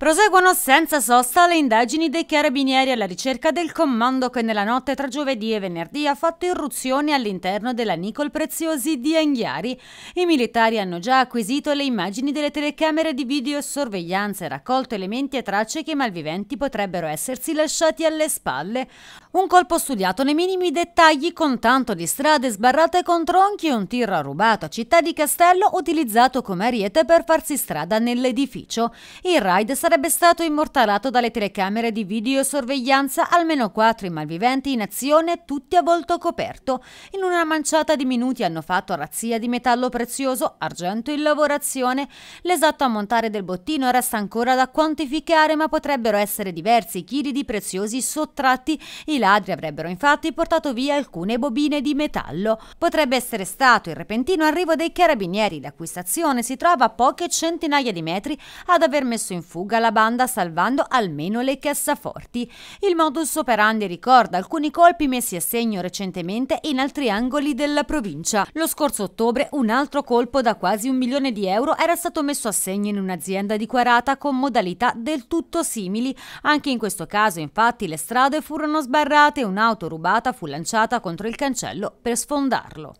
Proseguono senza sosta le indagini dei carabinieri alla ricerca del comando che nella notte tra giovedì e venerdì ha fatto irruzione all'interno della Nicol Preziosi di Anghiari. I militari hanno già acquisito le immagini delle telecamere di videosorveglianza e raccolto elementi e tracce che i malviventi potrebbero essersi lasciati alle spalle. Un colpo studiato nei minimi dettagli con tanto di strade sbarrate con tronchi e un tiro rubato a Città di Castello utilizzato come ariete per farsi strada nell'edificio. Il raid sarà sarebbe stato immortalato dalle telecamere di videosorveglianza almeno quattro i malviventi in azione, tutti a volto coperto. In una manciata di minuti hanno fatto razzia di metallo prezioso, argento in lavorazione. L'esatto ammontare del bottino resta ancora da quantificare, ma potrebbero essere diversi chili di preziosi sottratti. I ladri avrebbero infatti portato via alcune bobine di metallo. Potrebbe essere stato il repentino arrivo dei carabinieri, la cui stazione si trova a poche centinaia di metri, ad aver messo in fuga alla banda salvando almeno le cassaforti. Il modus operandi ricorda alcuni colpi messi a segno recentemente in altri angoli della provincia. Lo scorso ottobre un altro colpo da quasi un milione di euro era stato messo a segno in un'azienda di Quarata con modalità del tutto simili. Anche in questo caso infatti le strade furono sbarrate e un'auto rubata fu lanciata contro il cancello per sfondarlo.